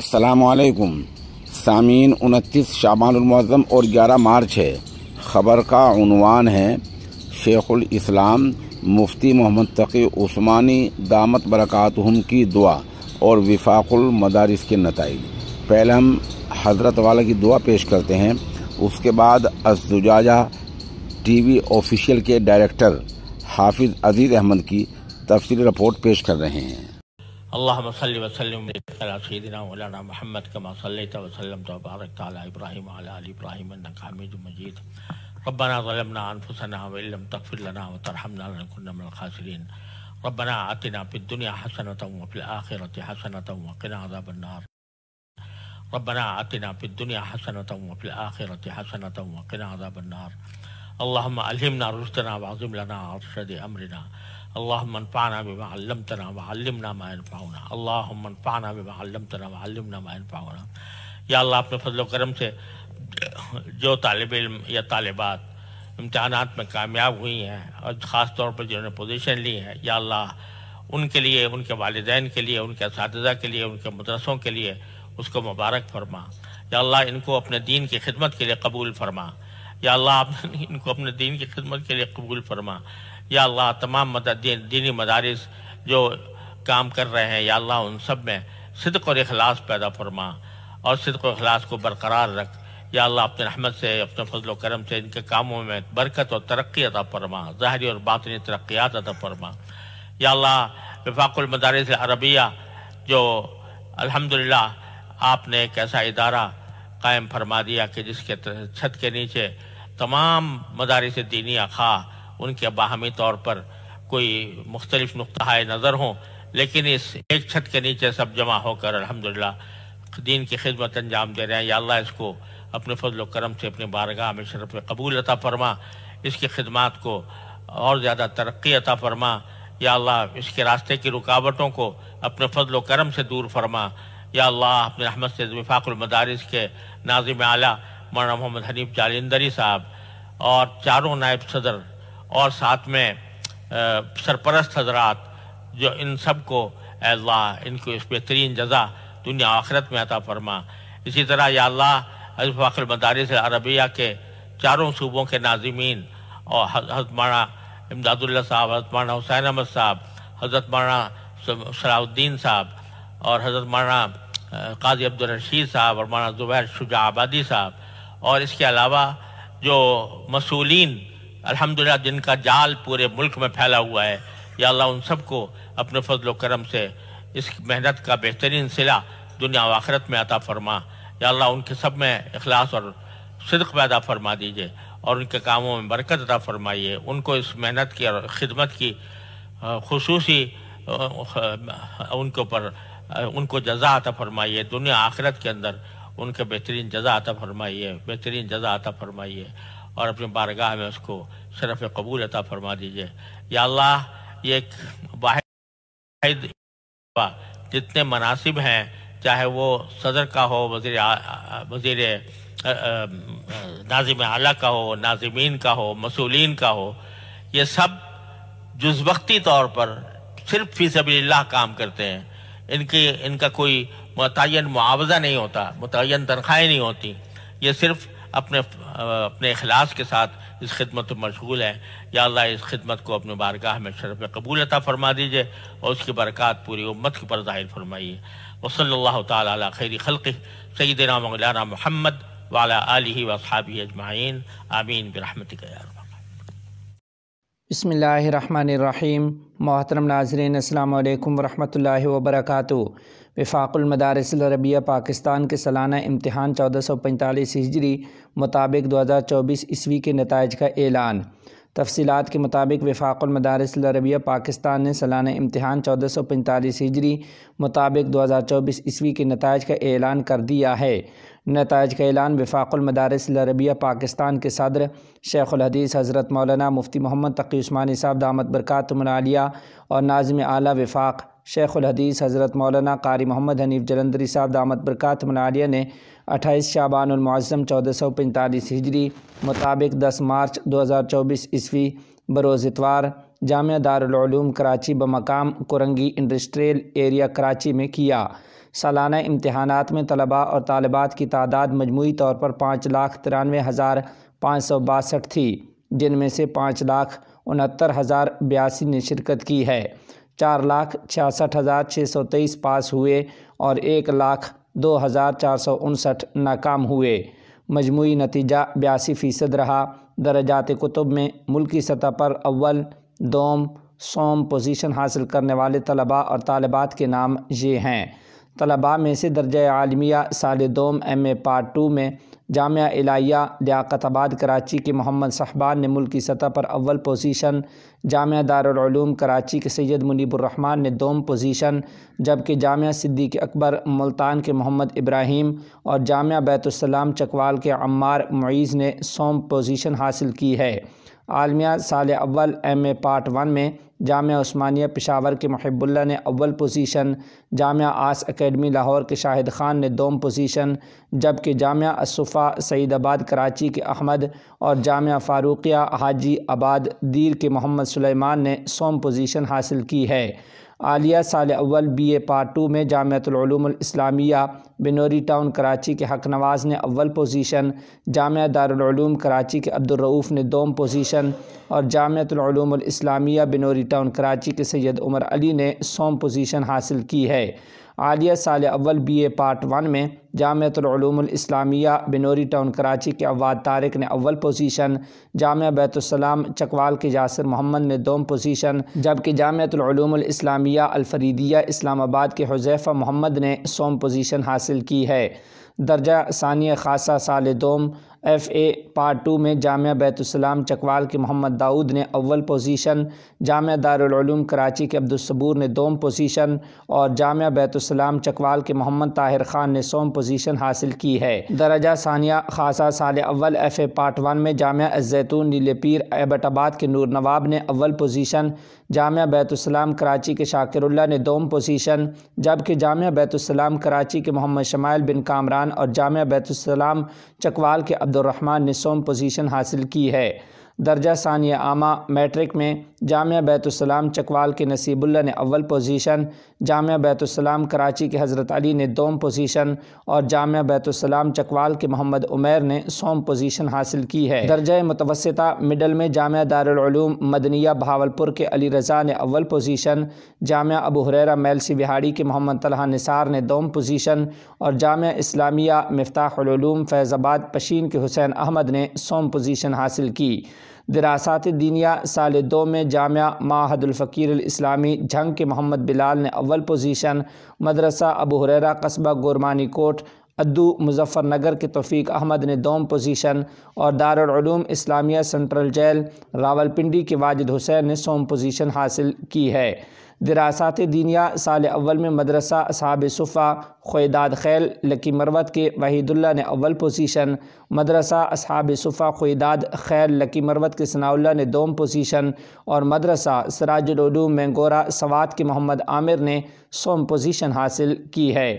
السلام علیکم سامعین انتیس شعبان المعظم اور گیارہ مارچ ہے خبر کا عنوان ہے شیخ الاسلام مفتی محمد تقی عثمانی دامت برکاتہم کی دعا اور وفاق المدارس کے نتائج پہلے ہم حضرت والا کی دعا پیش کرتے ہیں اس کے بعد اسداجہ ٹی وی آفیشیل کے ڈائریکٹر حافظ عزیز احمد کی تفصیل رپورٹ پیش کر رہے ہیں اللهم صل وسلم على سيدنا مولانا محمد كما صليت وسلمت وباركت على ابراهيم وعلى ال ابراهيم انك حميد مجيد ربنا ظلمنا انفسنا وان لم تغفر لنا وترحمنا لنكن من الخاسرين ربنا اتنا في الدنيا حسنه وفي الاخره حسنه وقنا عذاب النار ربنا اتنا في الدنيا حسنه وفي الاخره حسنه وقنا عذاب النار اللهم الهمنا رشدنا وعظم لنا عرشد امرنا اللہ عمن پانا علم طرح وََنائن پاؤں اللہ وعلمنا پانا ينفعنا یا اللہ اپنے فضل و کرم سے جو طالب علم یا طالبات امتحانات میں کامیاب ہوئی ہیں اور خاص طور پر جنہوں نے پوزیشن لی ہے یا اللہ ان کے لیے ان کے والدین کے لیے ان کے اساتذہ کے لیے ان کے مدرسوں کے لیے اس کو مبارک فرما یا اللہ ان کو اپنے دین کی خدمت کے لیے قبول فرما یا اللہ ان کو اپنے دین کی خدمت کے لیے قبول فرما یا اللہ تمام مدد دینی مدارس جو کام کر رہے ہیں یا اللہ ان سب میں صدق اور اخلاص پیدا فرما اور صدق و اخلاص کو برقرار رکھ یا اللہ اپنے رحمت سے اپنے فضل و کرم سے ان کے کاموں میں برکت اور ترقی عطا فرما ظاہری اور باطنی ترقیات عطا فرما یا اللہ وفاق المدارس عربیہ جو الحمدللہ آپ نے ایک ایسا ادارہ قائم فرما دیا کہ جس کے چھت کے نیچے تمام مدارس دینی خواہ ان کے باہمی طور پر کوئی مختلف نقطہ نظر ہوں لیکن اس ایک چھت کے نیچے سب جمع ہو کر الحمدللہ دین کی خدمت انجام دے رہے ہیں یا اللہ اس کو اپنے فضل و کرم سے اپنے بارگاہ میں شرف قبول عطا فرما اس کی خدمات کو اور زیادہ ترقی عطا فرما یا اللہ اس کے راستے کی رکاوٹوں کو اپنے فضل و کرم سے دور فرما یا اللہ اپنے رحمت سے وفاق المدارس کے ناظم اعلیٰ مولانا محمد حنیف جالندری صاحب اور چاروں نائب صدر اور ساتھ میں سرپرست حضرات جو ان سب کو اے اللہ ان کو اس بہترین جزا دنیا آخرت میں عطا فرما اسی طرح یا اللہ فاخر مدارس عربیہ کے چاروں صوبوں کے ناظمین اور حضرت مانا امداد اللہ صاحب حضرت مانا حسین احمد صاحب حضرت مانا صلاح الدین صاحب اور حضرت مانا قاضی عبدالرشید صاحب اور مانا زبیر شجاع آبادی صاحب اور اس کے علاوہ جو مسئولین الحمدللہ جن کا جال پورے ملک میں پھیلا ہوا ہے یا اللہ ان سب کو اپنے فضل و کرم سے اس محنت کا بہترین صلح دنیا و آخرت میں عطا فرما یا اللہ ان کے سب میں اخلاص اور صدق پیدا فرما دیجئے اور ان کے کاموں میں برکت عطا فرمائیے ان کو اس محنت کی اور خدمت کی خصوصی ان کے اوپر ان کو جزا عطا فرمائیے دنیا آخرت کے اندر ان کے بہترین جزا عطا فرمائیے بہترین جزا عطا فرمائیے اور اپنے بارگاہ میں اس کو شرف قبول عطا فرما دیجئے یا اللہ یہ ایک واحد جتنے مناسب ہیں چاہے وہ صدر کا ہو وزیر وزیر ناظم اعلیٰ کا ہو ناظمین کا ہو مسئولین کا ہو یہ سب جز وقتی طور پر صرف فی سبیل اللہ کام کرتے ہیں ان کی ان کا کوئی متعین معاوضہ نہیں ہوتا متعین تنخواہیں نہیں ہوتی یہ صرف اپنے اپنے اخلاص کے ساتھ اس خدمت میں مشغول ہیں یا اللہ اس خدمت کو اپنے بارگاہ میں شرف قبول عطا فرما دیجئے اور اس کی برکات پوری امت کے پر ظاہر فرمائیے وصلی اللہ تعالیٰ خیری خلق سیدنا مولانا محمد والا اجمعین و برحمتک یا آمین بسم اللہ الرحمن الرحیم محترم ناظرین السلام علیکم ورحمۃ اللہ وبرکاتہ وفاق المدارس العربیہ پاکستان کے سالانہ امتحان چودہ سو پینتالیس ہجری مطابق دو ہزار چوبیس عیسوی کے نتائج کا اعلان تفصیلات کے مطابق وفاق المدارس العربیہ پاکستان نے سالانہ امتحان چودہ سو پینتالیس ہجری مطابق دو ہزار چوبیس عیسوی کے نتائج کا اعلان کر دیا ہے نتائج کا اعلان وفاق المدارس الربیہ پاکستان کے صدر شیخ الحدیث حضرت مولانا مفتی محمد تقی عثمانی صاحب دامت برکات منالیہ اور ناظم اعلیٰ وفاق شیخ الحدیث حضرت مولانا قاری محمد حنیف جلندری صاحب دامت برکات منالیہ نے اٹھائیس شعبان المعظم چودہ سو پینتالیس ہجری مطابق دس مارچ دو ہزار چوبیس عیسوی بروز اتوار جامعہ دارالعلوم کراچی بمقام کرنگی انڈسٹریل ایریا کراچی میں کیا سالانہ امتحانات میں طلباء اور طالبات کی تعداد مجموعی طور پر پانچ لاکھ ترانوے ہزار پانچ سو باسٹھ تھی جن میں سے پانچ لاکھ انہتر ہزار بیاسی نے شرکت کی ہے چار لاکھ چھیاسٹھ ہزار چھ سو تیئیس پاس ہوئے اور ایک لاکھ دو ہزار چار سو انسٹھ ناکام ہوئے مجموعی نتیجہ بیاسی فیصد رہا درجات کتب میں ملکی سطح پر اول دوم سوم پوزیشن حاصل کرنے والے طلباء اور طالبات کے نام یہ ہیں طلباء میں سے درجہ عالمیہ سال دوم ایم اے پارٹ ٹو میں جامعہ الائیہ لیاقت آباد کراچی کے محمد صحبان نے ملکی سطح پر اول پوزیشن جامعہ دارالعلوم کراچی کے سید منیب الرحمن نے دوم پوزیشن جبکہ جامعہ صدیق اکبر ملتان کے محمد ابراہیم اور جامعہ بیت السلام چکوال کے عمار معیز نے سوم پوزیشن حاصل کی ہے عالمیہ سال اول ایم اے پارٹ ون میں جامعہ عثمانیہ پشاور کے محب اللہ نے اول پوزیشن جامعہ آس اکیڈمی لاہور کے شاہد خان نے دوم پوزیشن جبکہ جامعہ اسفہ سعید آباد کراچی کے احمد اور جامعہ فاروقیہ حاجی آباد دیر کے محمد سلیمان نے سوم پوزیشن حاصل کی ہے عالیہ سال اول بی اے پار ٹو میں العلوم الاسلامیہ بنوری ٹاؤن کراچی کے حق نواز نے اول پوزیشن جامعہ دارالعلوم کراچی کے عبدالرعوف نے دوم پوزیشن اور العلوم الاسلامیہ بنوری ٹاؤن کراچی کے سید عمر علی نے سوم پوزیشن حاصل کی ہے عالیہ سال اول بی اے پارٹ ون میں جامعۃ العلوم الاسلامیہ بنوری ٹاؤن کراچی کے عواد طارق نے اول پوزیشن جامعہ بیت السلام چکوال کے یاسر محمد نے دوم پوزیشن جبکہ جامعۃ العلوم الاسلامیہ الفریدیہ اسلام آباد کے حذیفہ محمد نے سوم پوزیشن حاصل کی ہے درجہ ثانیہ خاصہ سال دوم ایف اے پارٹ ٹو میں جامعہ بیت السلام چکوال کے محمد داؤد نے اول پوزیشن جامعہ دارالعلوم کراچی کے عبدالصبور نے دوم پوزیشن اور جامعہ بیت السلام چکوال کے محمد طاہر خان نے سوم پوزیشن حاصل کی ہے درجہ ثانیہ خاصہ سال اول ایف اے پارٹ ون میں جامعہ الزیتون نیلے پیر ایبٹ آباد کے نور نواب نے اول پوزیشن جامعہ بیت السلام کراچی کے شاکر اللہ نے دوم پوزیشن جبکہ جامعہ بیت السلام کراچی کے محمد شمائل بن کامران اور جامعہ بیت السلام چکوال کے عبد الرحمن نے سوم پوزیشن حاصل کی ہے درجہ ثانیہ عامہ میٹرک میں جامعہ بیت السلام چکوال کے نصیب اللہ نے اول پوزیشن جامعہ بیت السلام کراچی کے حضرت علی نے دوم پوزیشن اور جامعہ بیت السلام چکوال کے محمد عمیر نے سوم پوزیشن حاصل کی ہے درجہ متوسطہ مڈل میں جامعہ دارالعلوم مدنیہ بہاولپور کے علی رضا نے اول پوزیشن جامعہ ابو حریرہ میلسی بہاڑی کے محمد طلحہ نثار نے دوم پوزیشن اور جامعہ اسلامیہ مفتاح العلوم فیض آباد پشین کے حسین احمد نے سوم پوزیشن حاصل کی دراسات دینیا سال دو میں جامعہ معاہد الفقیر الاسلامی جھنگ کے محمد بلال نے اول پوزیشن مدرسہ ابو حریرہ قصبہ گورمانی کوٹ ادو مظفر نگر کے توفیق احمد نے دوم پوزیشن اور دارالعلوم اسلامیہ سنٹرل جیل راولپنڈی کے واجد حسین نے سوم پوزیشن حاصل کی ہے دراسات دینیا سال اول میں مدرسہ اصحاب صفحہ خویداد خیل لکی مروت کے وحید اللہ نے اول پوزیشن مدرسہ اصحاب صفحہ خویداد خیل لکی مروت کے ثناء اللہ نے دوم پوزیشن اور مدرسہ سراج العلوم مینگورا سوات کے محمد عامر نے سوم پوزیشن حاصل کی ہے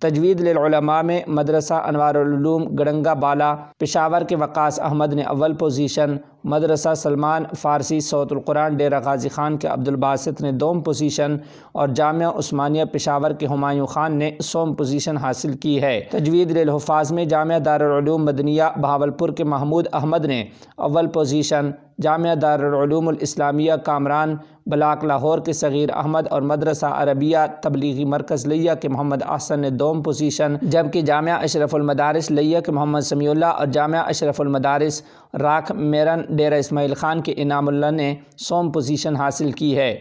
تجوید للعلماء میں مدرسہ انوار العلوم گڑنگا بالا پشاور کے وقاس احمد نے اول پوزیشن مدرسہ سلمان فارسی سوت القرآن ڈیرہ غازی خان کے عبد الباسط نے دوم پوزیشن اور جامعہ عثمانیہ پشاور کے ہمایوں خان نے سوم پوزیشن حاصل کی ہے تجوید للحفاظ میں جامعہ دارالعلوم مدنیہ بہاولپور کے محمود احمد نے اول پوزیشن جامعہ دارالعلوم الاسلامیہ کامران بلاک لاہور کے صغیر احمد اور مدرسہ عربیہ تبلیغی مرکز لیہ کے محمد احسن نے دوم پوزیشن جبکہ جامعہ اشرف المدارس لیہ کے محمد سمیع اللہ اور جامعہ اشرف المدارس راکھ میرن ڈیرہ اسماعیل خان کے انعام اللہ نے سوم پوزیشن حاصل کی ہے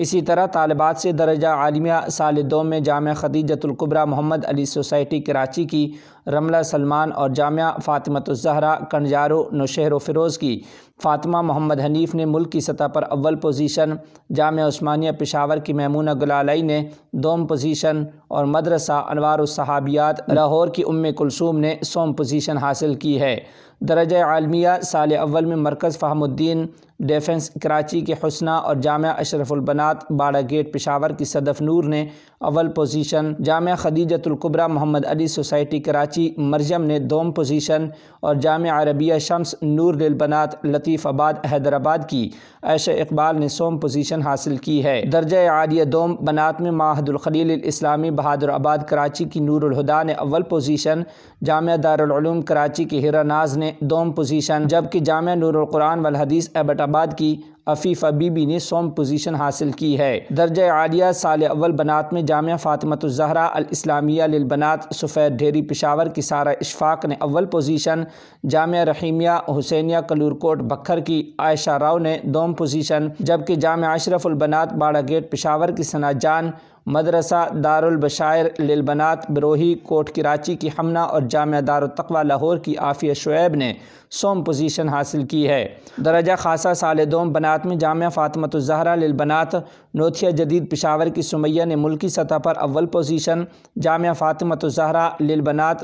اسی طرح طالبات سے درجہ عالمیہ سال دوم جامعہ خدیجت القبرہ محمد علی سوسائٹی کراچی کی رملہ سلمان اور جامعہ فاطمہ الزہرہ کنجارو نوشہر و فیروز کی فاطمہ محمد حنیف نے ملک کی سطح پر اول پوزیشن جامعہ عثمانیہ پشاور کی میمونہ گلالائی نے دوم پوزیشن اور مدرسہ انوار الصحابیات لاہور کی ام کلثوم نے سوم پوزیشن حاصل کی ہے درجہ عالمیہ سال اول میں مرکز فہم الدین ڈیفنس کراچی کے حسنہ اور جامعہ اشرف البنات باڑا گیٹ پشاور کی صدف نور نے اول پوزیشن جامعہ خدیجت القبرہ محمد علی سوسائٹی کراچی مرجم نے دوم پوزیشن اور جامعہ عربیہ شمس نور للبنات لطیف آباد حیدرآباد کی عائشہ اقبال نے سوم پوزیشن حاصل کی ہے درجہ عالیہ دوم بنات میں معاہد الخلیل الاسلامی بہادر آباد کراچی کی نور الہدا نے اول پوزیشن جامعہ دارالعلوم کراچی کی ہیرا ناز نے دوم پوزیشن جبکہ جامعہ نور القرآن والحدیث ایبٹ آباد کی بی بی نے سوم پوزیشن حاصل کی ہے درجہ عالیہ سال اول بنات میں جامعہ فاطمت الزہرہ الاسلامیہ للبنات سفید ڈھیری پشاور کی سارہ اشفاق نے اول پوزیشن جامعہ رحیمیہ حسینیہ کلورکوٹ بکھر کی عائشہ راؤ نے دوم پوزیشن جبکہ جامعہ اشرف البنات باڑہ گیٹ پشاور کی ثنا جان مدرسہ دارالبشائر للبنات بروہی کوٹ کراچی کی ہمنا اور جامعہ دارالتقوی لاہور کی عافیہ شعیب نے سوم پوزیشن حاصل کی ہے درجہ خاصہ سال دوم بنات میں جامعہ فاطمت الزہرہ للبنات نوتھیا جدید پشاور کی سمیہ نے ملکی سطح پر اول پوزیشن جامعہ فاطمہ تو زہرہ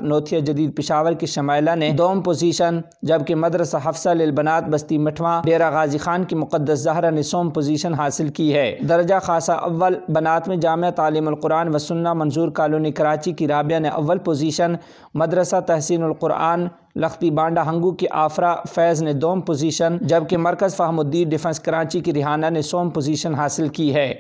نوتھیا جدید پشاور کی شمائلہ نے دوم پوزیشن جبکہ مدرسہ حفصہ للبنات بستی مٹھواں بیرا غازی خان کی مقدس زہرہ نے سوم پوزیشن حاصل کی ہے درجہ خاصہ اول بنات میں جامعہ تعلیم القرآن و سنہ منظور کالونی کراچی کی رابعہ نے اول پوزیشن مدرسہ تحسین القرآن لختی بانڈا ہنگو کی آفرا فیض نے دوم پوزیشن جبکہ مرکز فہم الدین ڈیفنس کراچی کی ریحانہ نے سوم پوزیشن حاصل کی ہے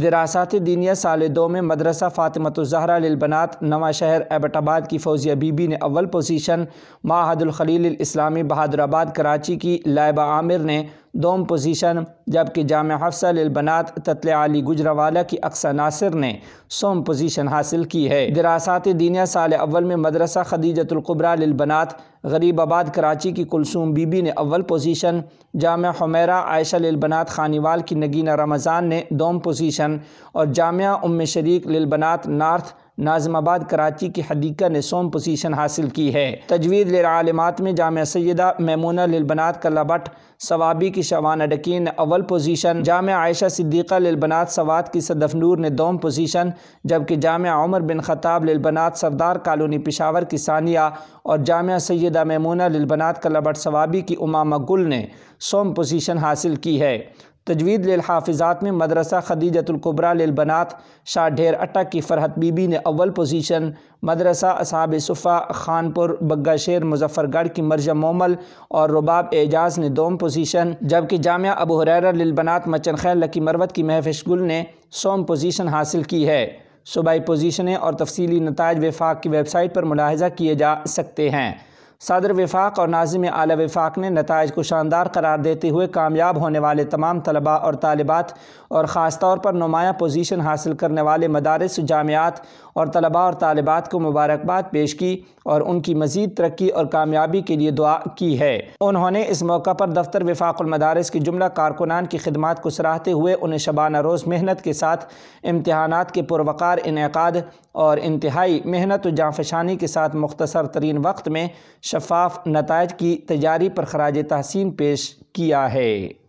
دراثات دینیہ سال دو میں مدرسہ فاطمۃ الظہر للبنات نواں شہر ایبٹ آباد کی فوزیہ بی نے اول پوزیشن معاہد الخلیل الاسلامی بہادر آباد کراچی کی لائبہ عامر نے دوم پوزیشن جبکہ جامع حفصہ للبنات تتل علی گجراوالا کی اقسہ ناصر نے سوم پوزیشن حاصل کی ہے دراسات دینیہ سال اول میں مدرسہ خدیجت القبرہ للبنات غریب آباد کراچی کی کلثوم بی نے اول پوزیشن جامع حمیرہ عائشہ للبنات خانیوال کی نگینہ رمضان نے دوم پوزیشن اور جامعہ ام شریک للبنات نارتھ نازم آباد کراچی کی حدیقہ نے سوم حاصل کی ہے تجوید میں جامعہ سیدہ میمونہ للبنات کا لبٹ سوابی کی شوان نے اول پوزیشن جامعہ عائشہ صدیقہ للبنات سوات کی صدف نور نے دوم پوزیشن جبکہ جامعہ عمر بن خطاب للبنات سردار کالونی پشاور کی ثانیہ اور جامعہ سیدہ میمونہ للبنات کا لبٹ سوابی کی امامہ گل نے سوم پوزیشن حاصل کی ہے تجوید للحافظات میں مدرسہ خدیجت القبرہ للبنات بنات شاہ ڈھیر اٹک کی فرحت بی بی نے اول پوزیشن مدرسہ اصحاب صفحہ خانپور بگا شیر مظفر گڑھ کی مرجہ مومل اور رباب اعجاز نے دوم پوزیشن جبکہ جامعہ ابو حریرہ للبنات مچن خیر مروت کی محفش گل نے سوم پوزیشن حاصل کی ہے صوبائی پوزیشنیں اور تفصیلی نتائج وفاق کی ویب سائٹ پر ملاحظہ کیے جا سکتے ہیں صدر وفاق اور ناظم اعلی وفاق نے نتائج کو شاندار قرار دیتے ہوئے کامیاب ہونے والے تمام طلباء اور طالبات اور خاص طور پر نمایاں پوزیشن حاصل کرنے والے مدارس جامعات اور طلباء اور طالبات کو مبارکباد پیش کی اور ان کی مزید ترقی اور کامیابی کے لیے دعا کی ہے انہوں نے اس موقع پر دفتر وفاق المدارس کی جملہ کارکنان کی خدمات کو سراہتے ہوئے انہیں شبانہ روز محنت کے ساتھ امتحانات کے پروقار انعقاد اور انتہائی محنت و جانفشانی کے ساتھ مختصر ترین وقت میں شفاف نتائج کی تیاری پر خراج تحسین پیش کیا ہے